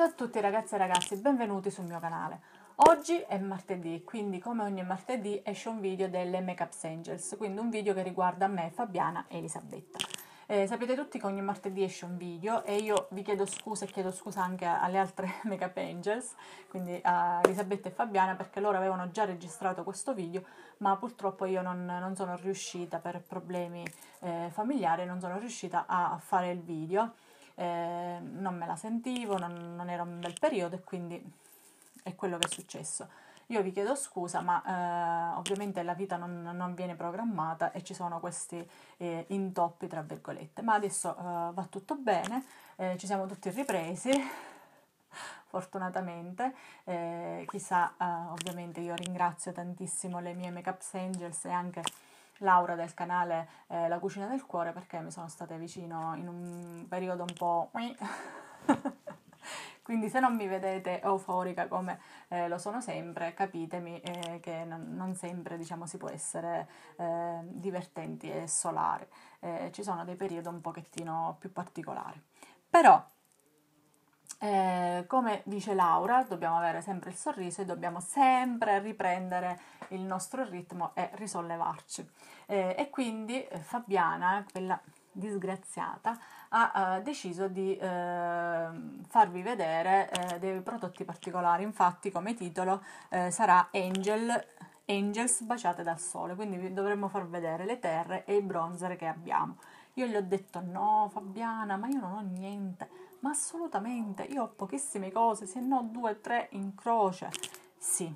Ciao a tutti ragazzi e ragazzi, benvenuti sul mio canale. Oggi è martedì, quindi come ogni martedì esce un video delle Makeup Angels, quindi un video che riguarda me, Fabiana e Elisabetta. Eh, sapete tutti che ogni martedì esce un video e io vi chiedo scusa e chiedo scusa anche alle altre Makeup Angels, quindi a Elisabetta e Fabiana, perché loro avevano già registrato questo video, ma purtroppo io non, non sono riuscita per problemi eh, familiari, non sono riuscita a fare il video eh, non me la sentivo, non, non, era un bel periodo e quindi è quello che è successo. Io vi chiedo scusa, ma eh, ovviamente la vita non, non, viene programmata e ci sono questi eh, intoppi, tra virgolette. Ma adesso eh, va tutto bene, eh, ci siamo tutti ripresi, fortunatamente. Eh, chissà, ovviamente io ringrazio tantissimo le mie Makeup Angels e anche Laura del canale eh, La Cucina del Cuore perché mi sono state vicino in un periodo un po'... Quindi se non mi vedete euforica come eh, lo sono sempre, capitemi eh, che non, non sempre diciamo, si può essere eh, divertenti e solari. Eh, ci sono dei periodi un pochettino più particolari. Però eh, come dice Laura, dobbiamo avere sempre il sorriso e dobbiamo sempre riprendere il nostro ritmo e risollevarci. Eh, e quindi eh, Fabiana, quella disgraziata, ha eh, deciso di eh, farvi vedere eh, dei prodotti particolari. Infatti, come titolo sarà Angel, Angels baciate dal sole, quindi vi dovremmo far vedere le terre e i bronzer che abbiamo. Io gli ho detto no Fabiana, ma io non ho niente, ma assolutamente, io ho pochissime cose, se no due o tre in croce. Sì,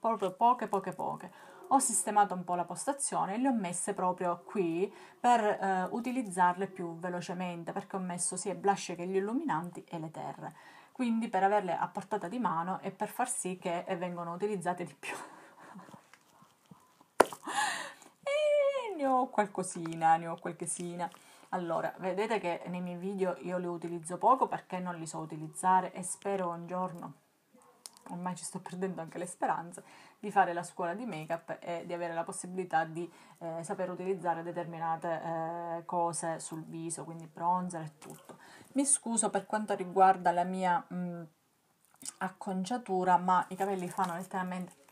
proprio poche, poche, poche. Ho sistemato un po' la postazione e le ho messe proprio qui per eh, utilizzarle più velocemente, perché ho messo sia blush che gli illuminanti e le terre. Quindi per averle a portata di mano e per far sì che eh, vengano utilizzate di più. ne ho qualcosina, ne ho qualchesina. Allora, vedete che nei miei video io li utilizzo poco perché non li so utilizzare e spero un giorno, ormai ci sto perdendo anche le speranze, di fare la scuola di make-up e di avere la possibilità di eh, saper utilizzare determinate eh, cose sul viso, quindi bronzer e tutto. Mi scuso per quanto riguarda la mia mh, acconciatura, ma i capelli fanno letteralmente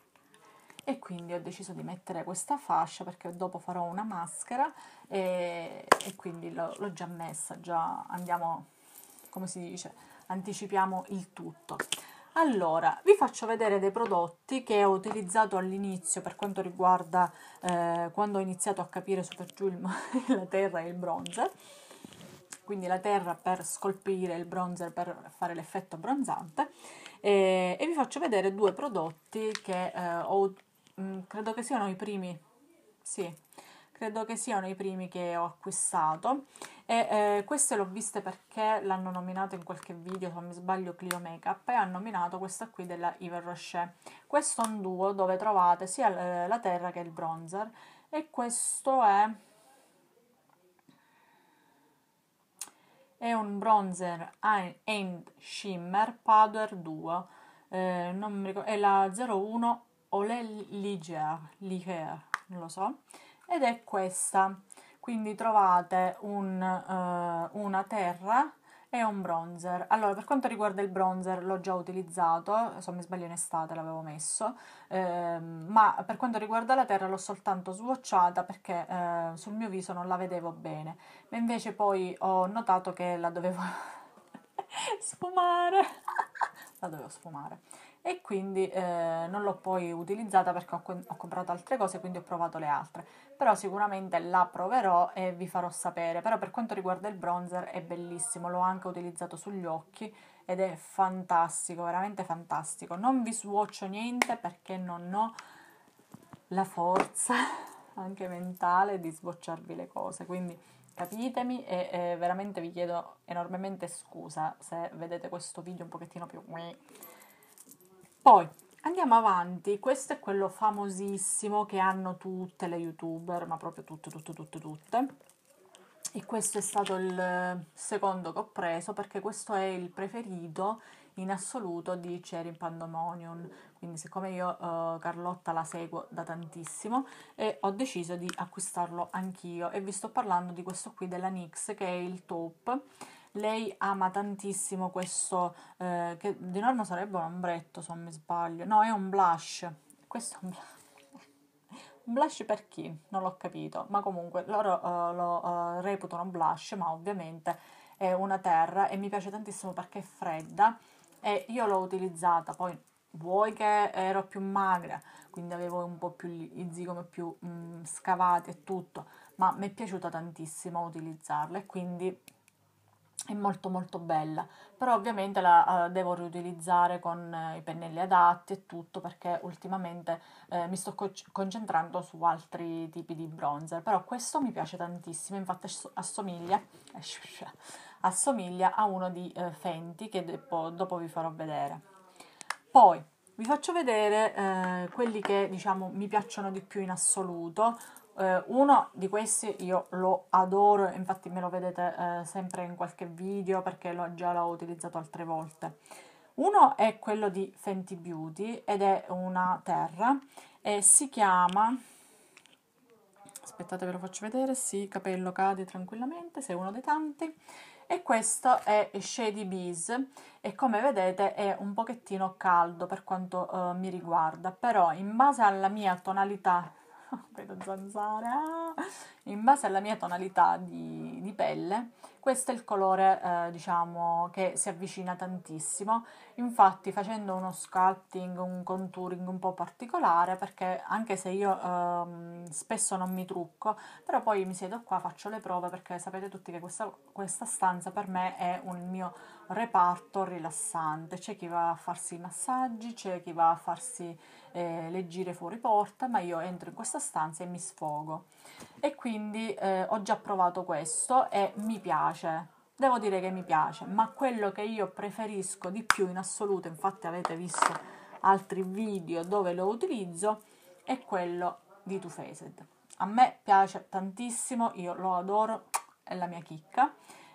e quindi ho deciso di mettere questa fascia perché dopo farò una maschera e, e quindi l'ho già messa, già andiamo, come si dice, anticipiamo il tutto. Allora, vi faccio vedere dei prodotti che ho utilizzato all'inizio per quanto riguarda eh, quando ho iniziato a capire super giù la terra e il bronzer. Quindi la terra per scolpire, il bronzer per fare l'effetto bronzante. E, e vi faccio vedere due prodotti che eh, ho utilizzato Mm, credo che siano i primi, sì, credo che siano i primi che ho acquistato e eh, queste l'ho viste perché l'hanno nominato in qualche video, se non mi sbaglio Clio Makeup e hanno nominato questa qui della Yves Rocher. Questo è un duo dove trovate sia la terra che il bronzer e questo è è un bronzer and shimmer powder 2 eh, ricordo, è la 01 Olé Liger, Liger, non lo so, ed è questa. Quindi trovate un, uh, una terra e un bronzer. Allora, per quanto riguarda il bronzer, l'ho già utilizzato, se mi sbaglio in estate l'avevo messo, ehm, ma per quanto riguarda la terra l'ho soltanto swatchata perché eh, sul mio viso non la vedevo bene, ma invece poi ho notato che la dovevo sfumare, la dovevo sfumare e quindi eh, non l'ho poi utilizzata perché ho, ho, comprato altre cose quindi ho provato le altre però sicuramente la proverò e vi farò sapere però per quanto riguarda il bronzer è bellissimo l'ho anche utilizzato sugli occhi ed è fantastico veramente fantastico non vi swatcho niente perché non ho la forza anche mentale di sbocciarvi le cose quindi capitemi e eh, veramente vi chiedo enormemente scusa se vedete questo video un pochettino più poi andiamo avanti, questo è quello famosissimo che hanno tutte le youtuber, ma proprio tutte, tutte, tutte, tutte. E questo è stato il secondo che ho preso perché questo è il preferito in assoluto di Cherry Pandemonium. Quindi, siccome io eh, Carlotta la seguo da tantissimo, eh, ho deciso di acquistarlo anch'io. E vi sto parlando di questo qui della NYX che è il top lei ama tantissimo questo, eh, che di norma sarebbe un ombretto se non mi sbaglio, no è un blush, questo è un blush. Un blush per chi? Non l'ho capito, ma comunque loro uh, lo uh, reputano blush, ma ovviamente è una terra e mi piace tantissimo perché è fredda e io l'ho utilizzata, poi vuoi che ero più magra, quindi avevo un po' più i zigomi più mh, mm, scavati e tutto, ma mi è piaciuta tantissimo utilizzarla e quindi è molto molto bella però ovviamente la uh, devo riutilizzare con uh, i pennelli adatti e tutto perché ultimamente uh, mi sto co- concentrando su altri tipi di bronzer però questo mi piace tantissimo infatti assomiglia, assomiglia a uno di Fenty che dopo, dopo, vi farò vedere poi vi faccio vedere quelli che diciamo mi piacciono di più in assoluto eh, uno di questi io lo adoro, infatti me lo vedete eh, sempre in qualche video perché l'ho, già l'ho utilizzato altre volte. Uno è quello di Fenty Beauty ed è una terra e si chiama, aspettate ve lo faccio vedere, sì, capello cade tranquillamente, sei uno dei tanti, e questo è Shady Bees e come vedete è un pochettino caldo per quanto eh, mi riguarda, però in base alla mia tonalità vedo zanzara, ah. in base alla mia tonalità di, di pelle, questo è il colore eh, diciamo che si avvicina tantissimo, infatti facendo uno sculpting, un contouring un po' particolare, perché anche se io ehm, spesso non mi trucco, però poi mi siedo qua, faccio le prove perché sapete tutti che questa, questa stanza per me è un mio reparto rilassante. C'è chi va a farsi i massaggi, c'è chi va a farsi eh, le gire fuori porta, ma io entro in questa stanza e mi sfogo. E quindi eh, ho già provato questo e mi piace. Devo dire che mi piace, ma quello che io preferisco di più in assoluto, infatti avete visto altri video dove lo utilizzo, è quello di Too Faced. A me piace tantissimo, io lo adoro, è la mia chicca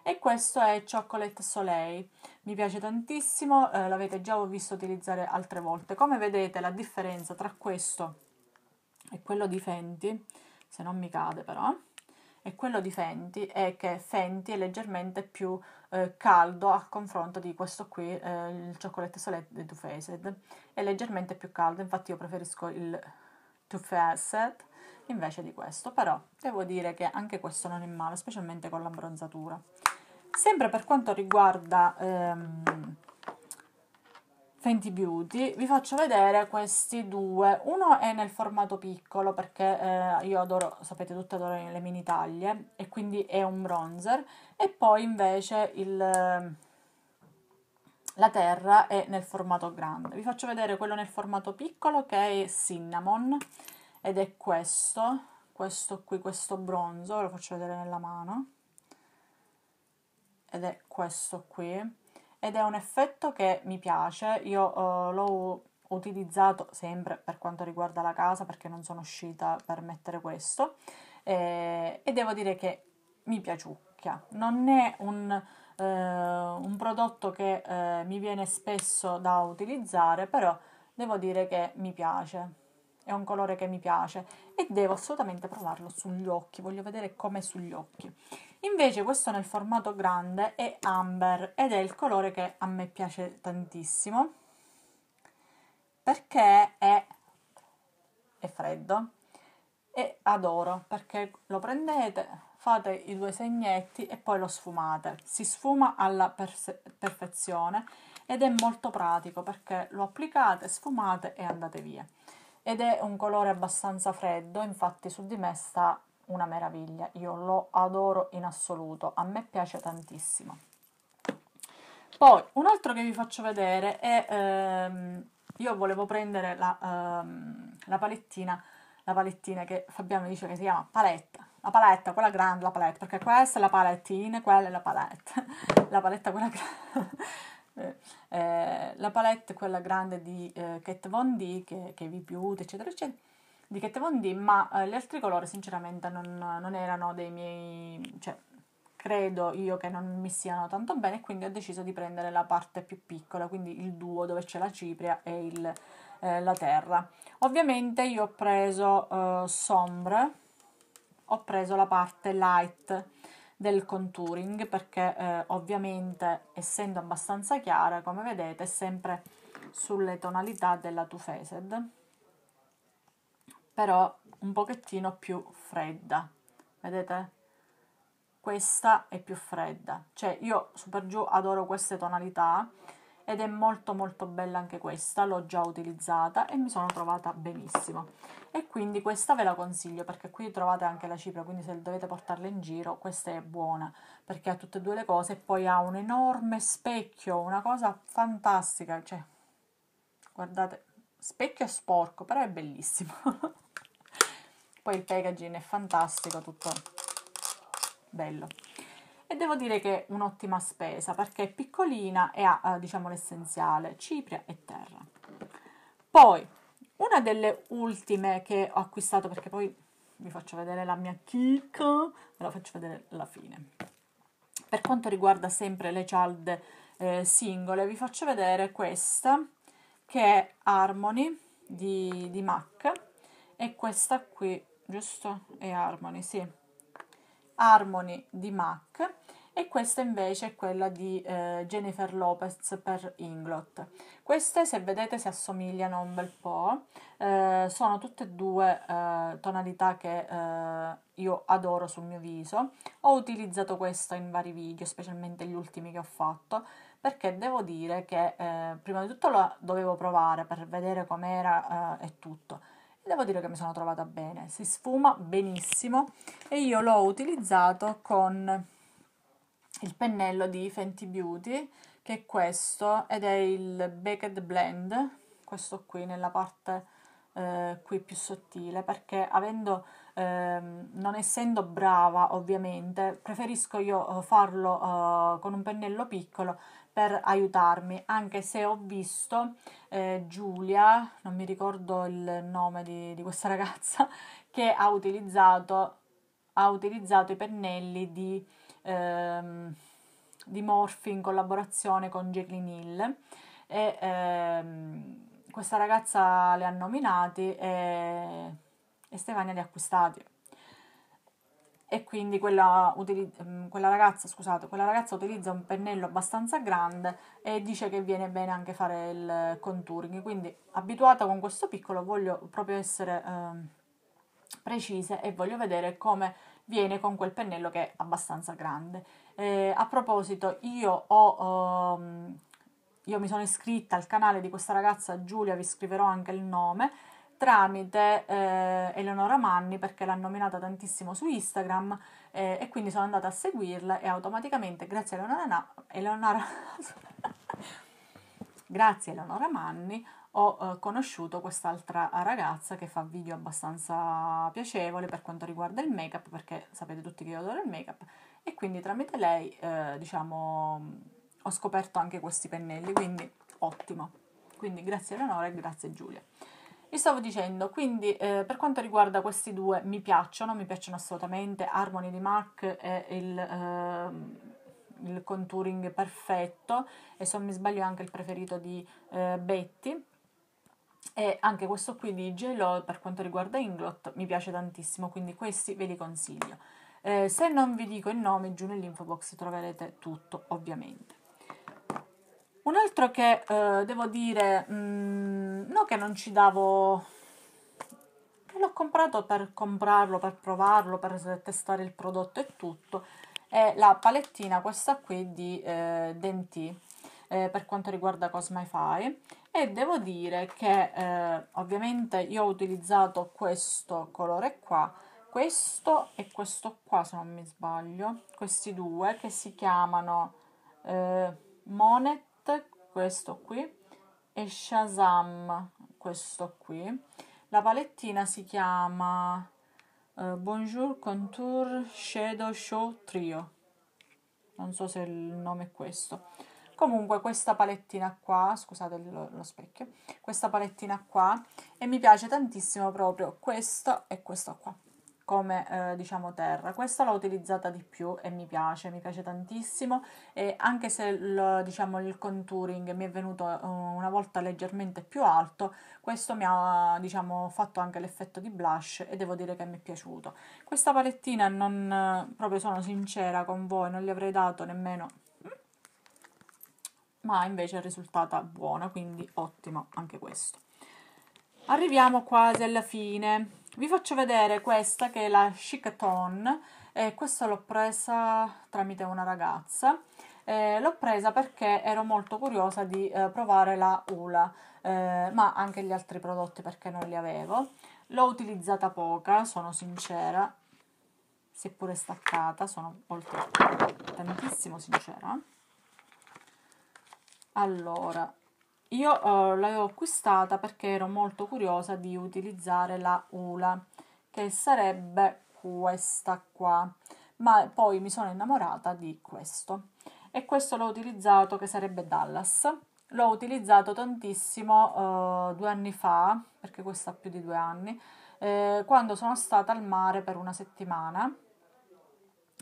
e questo è Chocolate Soleil. Mi piace tantissimo, eh, l'avete già visto utilizzare altre volte. Come vedete la differenza tra questo e quello di Fenty, se non mi cade però, e quello di Fenty è che Fenty è leggermente più eh, caldo a confronto di questo qui, eh, il Chocolate Soleil di Too Faced, è leggermente più caldo, infatti io preferisco il Too Faced invece di questo, però devo dire che anche questo non è male, specialmente con l'abbronzatura. Sempre per quanto riguarda ehm, Fenty Beauty, vi faccio vedere questi due. Uno è nel formato piccolo perché eh, io adoro, sapete tutte, adoro le mini taglie e quindi è un bronzer. E poi invece il, ehm, la terra è nel formato grande. Vi faccio vedere quello nel formato piccolo che è Cinnamon ed è questo, questo qui, questo bronzo, ve lo faccio vedere nella mano ed è questo qui ed è un effetto che mi piace, io uh, l'ho utilizzato sempre per quanto riguarda la casa perché non sono uscita per mettere questo eh, e devo dire che mi piaciucchia, non è un, eh, un prodotto che eh, mi viene spesso da utilizzare però devo dire che mi piace. È un colore che mi piace e devo assolutamente provarlo sugli occhi, voglio vedere come sugli occhi. Invece questo nel formato grande è amber ed è il colore che a me piace tantissimo perché è, è freddo e adoro perché lo prendete, fate i due segnetti e poi lo sfumate. Si sfuma alla perfezione ed è molto pratico perché lo applicate, sfumate e andate via. Ed è un colore abbastanza freddo, infatti su di me sta una meraviglia, io lo adoro in assoluto, a me piace tantissimo. Poi un altro che vi faccio vedere è, ehm, io volevo prendere la, ehm, la, palettina, la palettina che Fabiano dice che si chiama paletta, la paletta, quella grande, la paletta, perché questa è la palettina, quella è la paletta, la paletta quella grande. Eh, eh, la palette quella grande di eh, Kat Von D che, che vi piute eccetera eccetera di Kat Von D, ma eh, gli altri colori sinceramente non, non erano dei miei... Cioè, credo io che non mi siano tanto bene, quindi ho deciso di prendere la parte più piccola, quindi il duo dove c'è la cipria e il, eh, la terra. Ovviamente io ho preso eh, sombre, ho preso la parte light del contouring perché eh, ovviamente essendo abbastanza chiara come vedete è sempre sulle tonalità della Too Faced però un pochettino più fredda. Vedete? Questa è più fredda. Cioè io super giù adoro queste tonalità ed è molto molto bella anche questa, l'ho già utilizzata e mi sono trovata benissimo. E quindi questa ve la consiglio perché qui trovate anche la cipria, quindi se dovete portarla in giro questa è buona perché ha tutte e due le cose e poi ha un enorme specchio, una cosa fantastica, cioè guardate specchio sporco, però è bellissimo. Poi il packaging è fantastico, tutto bello. E devo dire che è un'ottima spesa perché è piccolina e ha, eh, diciamo, l'essenziale, cipria e terra. Poi, una delle ultime che ho acquistato, perché poi vi faccio vedere la mia chicca, ve la faccio vedere alla fine. Per quanto riguarda sempre le cialde eh, singole, vi faccio vedere questa, che è Harmony di, di MAC e questa qui, giusto? È Harmony, sì. Harmony di MAC e questa invece è quella di eh, Jennifer Lopez per Inglot. Queste, se vedete, si assomigliano un bel po', eh, sono tutte e due eh, tonalità che eh, io adoro sul mio viso. Ho utilizzato questa in vari video, specialmente gli ultimi che ho fatto, perché devo dire che eh, prima di tutto la dovevo provare per vedere com'era eh, e tutto. E devo dire che mi sono trovata bene, si sfuma benissimo e io l'ho utilizzato con il pennello di Fenty Beauty che è questo ed è il Baked Blend, questo qui nella parte eh, qui più sottile perché avendo ehm, non essendo brava ovviamente preferisco io eh, farlo eh, con un pennello piccolo per aiutarmi, anche se ho visto eh, Giulia, non mi ricordo il nome di, di questa ragazza, che ha utilizzato, ha utilizzato i pennelli di, ehm, di Morphy in collaborazione con Jacqueline Hill e ehm, questa ragazza li ha nominati e, e Stefania li ha acquistati e quindi quella, mm, quella, ragazza, scusate, quella ragazza utilizza un pennello abbastanza grande e dice che viene bene anche fare il contouring. Quindi abituata con questo piccolo voglio proprio essere eh, precise e voglio vedere come viene con quel pennello che è abbastanza grande. Eh, a proposito, io ho... Um, io mi sono iscritta al canale di questa ragazza Giulia, vi scriverò anche il nome, tramite eh, Eleonora Manni perché l'ha nominata tantissimo su Instagram eh, e quindi sono andata a seguirla e automaticamente grazie a Eleonora, Na- Eleonora... grazie Eleonora Manni ho eh, conosciuto quest'altra ragazza che fa video abbastanza piacevole per quanto riguarda il make up perché sapete tutti che io adoro il make up e quindi tramite lei eh, diciamo ho scoperto anche questi pennelli quindi ottimo quindi grazie Eleonora e grazie Giulia vi stavo dicendo, quindi eh, per quanto riguarda questi due mi piacciono, mi piacciono assolutamente, Harmony di MAC e il, eh, il contouring perfetto e se non mi sbaglio è anche il preferito di eh, Betty e anche questo qui di J.Lo per quanto riguarda Inglot mi piace tantissimo, quindi questi ve li consiglio. Eh, se non vi dico il nome, giù nell'info box troverete tutto ovviamente. Un altro che eh, devo dire, mh, mm, no che non ci davo, l'ho comprato per comprarlo, per provarlo, per testare il prodotto e tutto, è la palettina questa qui di eh, Denti eh, per quanto riguarda Cosmify e devo dire che eh, ovviamente io ho utilizzato questo colore qua, questo e questo qua se non mi sbaglio, questi due che si chiamano... Eh, Monet questo qui, e Shazam, questo qui. La palettina si chiama uh, Bonjour Contour Shadow Show Trio. Non so se il nome è questo. Comunque questa palettina qua, scusate lo, lo specchio, questa palettina qua e mi piace tantissimo proprio questo e questo qua come eh, diciamo terra. Questa l'ho utilizzata di più e mi piace, mi piace tantissimo e anche se il, diciamo, il contouring mi è venuto uh, una volta leggermente più alto, questo mi ha diciamo, fatto anche l'effetto di blush e devo dire che mi è piaciuto. Questa palettina non, eh, proprio sono sincera con voi, non gli avrei dato nemmeno ma invece è risultata buona, quindi ottimo anche questo. Arriviamo quasi alla fine vi faccio vedere questa che è la Chic Tone, eh, questa l'ho presa tramite una ragazza. Eh, l'ho presa perché ero molto curiosa di eh, provare la Ula, eh, ma anche gli altri prodotti perché non li avevo. L'ho utilizzata poca, sono sincera, seppure staccata, sono molto tantissimo sincera. Allora, io eh, l'avevo acquistata perché ero molto curiosa di utilizzare la Ula, che sarebbe questa qua, ma poi mi sono innamorata di questo. E questo l'ho utilizzato, che sarebbe Dallas. L'ho utilizzato tantissimo eh, due anni fa, perché questa ha più di due anni, eh, quando sono stata al mare per una settimana.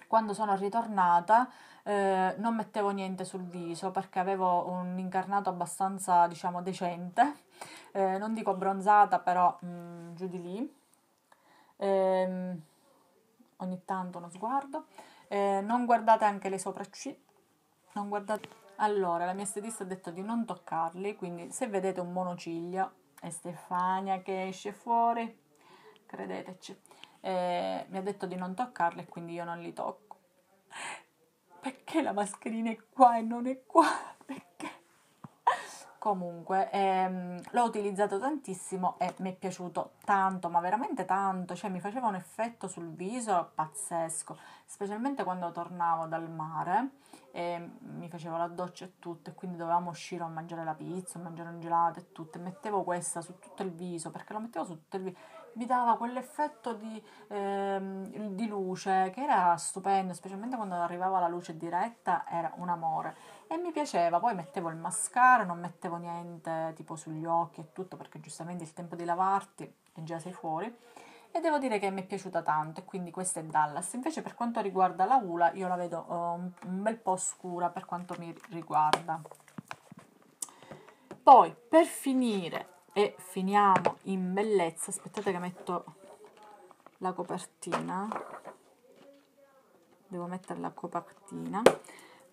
Quando sono ritornata eh, non mettevo niente sul viso perché avevo un incarnato abbastanza, diciamo, decente, eh, non dico abbronzata, però mh, mm, giù di lì. Eh, ogni tanto uno sguardo. Eh, non guardate anche le sopracciglia. Non guardate... Allora, la mia estetista ha detto di non toccarli, quindi se vedete un monociglio, è Stefania che esce fuori, credeteci, eh, mi ha detto di non toccarli e quindi io non li tocco perché la mascherina è qua e non è qua? Perché? Comunque, ehm, l'ho utilizzato tantissimo e mi è piaciuto tanto, ma veramente tanto, cioè mi faceva un effetto sul viso pazzesco, specialmente quando tornavo dal mare e ehm, mi facevo la doccia e tutto, e quindi dovevamo uscire a mangiare la pizza, a mangiare un gelato e tutto, e mettevo questa su tutto il viso, perché lo mettevo su tutto il viso mi dava quell'effetto di, ehm, di luce che era stupendo, specialmente quando arrivava la luce diretta, era un amore e mi piaceva. Poi mettevo il mascara, non mettevo niente tipo sugli occhi e tutto perché giustamente il tempo di lavarti e già sei fuori. E devo dire che mi è piaciuta tanto e quindi questa è Dallas. Invece per quanto riguarda la Ula io la vedo um, un bel po' scura per quanto mi riguarda. Poi per finire e finiamo in bellezza aspettate che metto la copertina devo mettere la copertina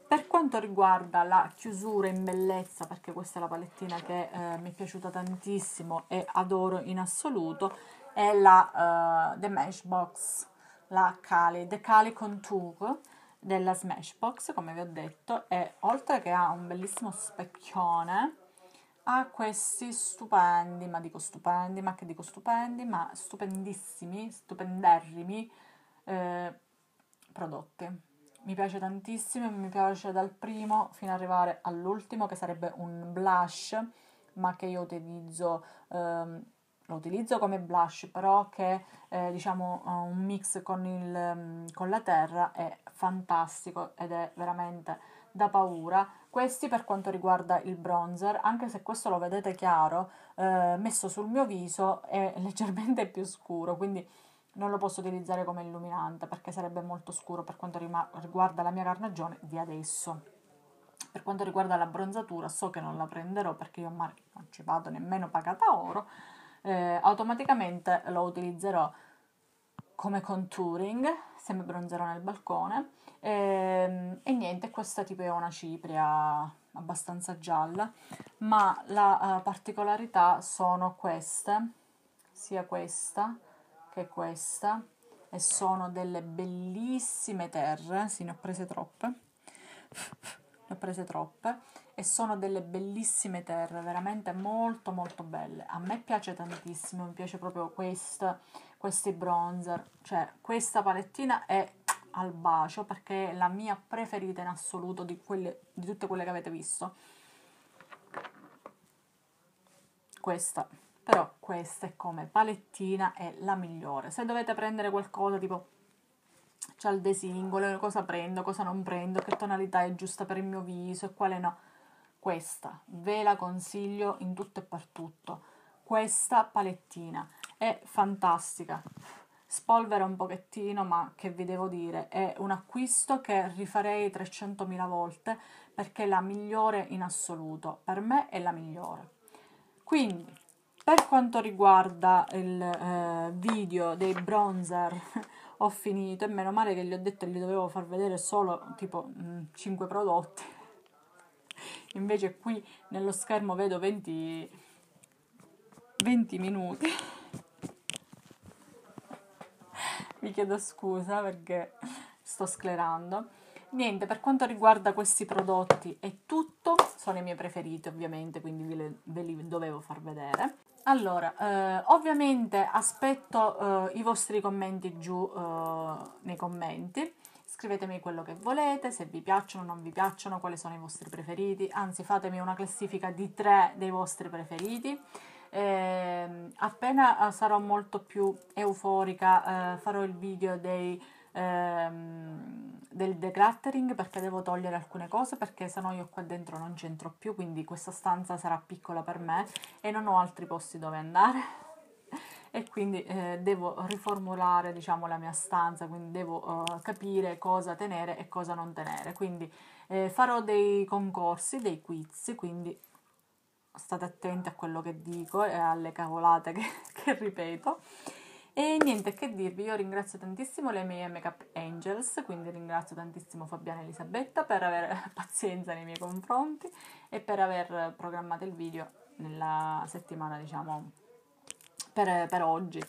per quanto riguarda la chiusura in bellezza, perché questa è la palettina che eh, mi è piaciuta tantissimo e adoro in assoluto, è la uh, The Meshbox, la Cali, The Cali Contour della Smashbox, come vi ho detto, e oltre che ha un bellissimo specchione, a questi stupendi, ma dico stupendi, ma che dico stupendi, ma stupendissimi, stupenderrimi eh, prodotti. Mi piace tantissimo, mi piace dal primo fino ad arrivare all'ultimo che sarebbe un blush, ma che io utilizzo, ehm, lo utilizzo come blush, però che eh, diciamo un mix con, il, con la terra è fantastico ed è veramente da paura questi per quanto riguarda il bronzer, anche se questo lo vedete chiaro, eh, messo sul mio viso è leggermente più scuro, quindi non lo posso utilizzare come illuminante perché sarebbe molto scuro per quanto riguarda la mia carnagione di adesso. Per quanto riguarda la bronzatura, so che non la prenderò perché io non ci vado nemmeno pagata oro, eh, automaticamente lo utilizzerò come contouring, sempre bronzerò nel balcone. E, ehm, e, niente, questa tipo è una cipria abbastanza gialla, ma la uh, particolarità sono queste, sia questa che questa, e sono delle bellissime terre, sì ne ho prese troppe, ne ho prese troppe, e sono delle bellissime terre, veramente molto molto belle. A me piace tantissimo, mi piace proprio questa questi bronzer, cioè questa palettina è al bacio perché è la mia preferita in assoluto di, quelle, di tutte quelle che avete visto. Questa, però questa è come palettina è la migliore. Se dovete prendere qualcosa tipo c'è il cosa prendo, cosa non prendo, che tonalità è giusta per il mio viso e quale no. Questa ve la consiglio in tutto e per tutto. Questa palettina è fantastica. Spolvera un pochettino, ma che vi devo dire, è un acquisto che rifarei 300.000 volte perché è la migliore in assoluto. Per me è la migliore. Quindi, per quanto riguarda il eh, video dei bronzer, ho finito e meno male che gli ho detto che gli dovevo far vedere solo tipo mh, mm, 5 prodotti. Invece qui nello schermo vedo 20, 20 minuti. mi chiedo scusa perché sto sclerando. Niente, per quanto riguarda questi prodotti è tutto, sono i miei preferiti ovviamente, quindi le, ve li dovevo far vedere. Allora, eh, ovviamente aspetto eh, i vostri commenti giù eh, nei commenti, scrivetemi quello che volete, se vi piacciono o non vi piacciono, quali sono i vostri preferiti, anzi fatemi una classifica di tre dei vostri preferiti Ehm, eh, appena sarò molto più euforica eh, farò il video dei, ehm, del decluttering perché devo togliere alcune cose perché sennò io qua dentro non c'entro più, quindi questa stanza sarà piccola per me e non ho altri posti dove andare. e quindi eh, devo riformulare diciamo, la mia stanza, quindi devo eh, capire cosa tenere e cosa non tenere. Quindi eh, farò dei concorsi, dei quiz, quindi state attenti a quello che dico e alle cavolate che, che ripeto. E niente che dirvi, io ringrazio tantissimo le mie Makeup Angels, quindi ringrazio tantissimo Fabiana e Elisabetta per aver pazienza nei miei confronti e per aver programmato il video nella settimana, diciamo, per, per oggi.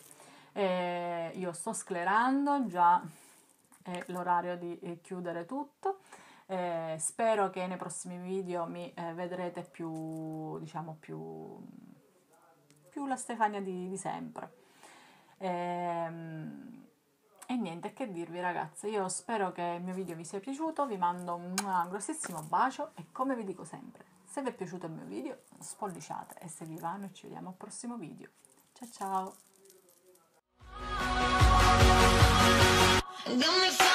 E io sto sclerando, già è l'orario di chiudere tutto eh, spero che nei prossimi video mi eh, vedrete più, diciamo, più, più la Stefania di, di sempre. Ehm, e niente che dirvi ragazzi, io spero che il mio video vi sia piaciuto, vi mando un grossissimo bacio e come vi dico sempre, se vi è piaciuto il mio video spolliciate e se vi va noi ci vediamo al prossimo video. Ciao ciao!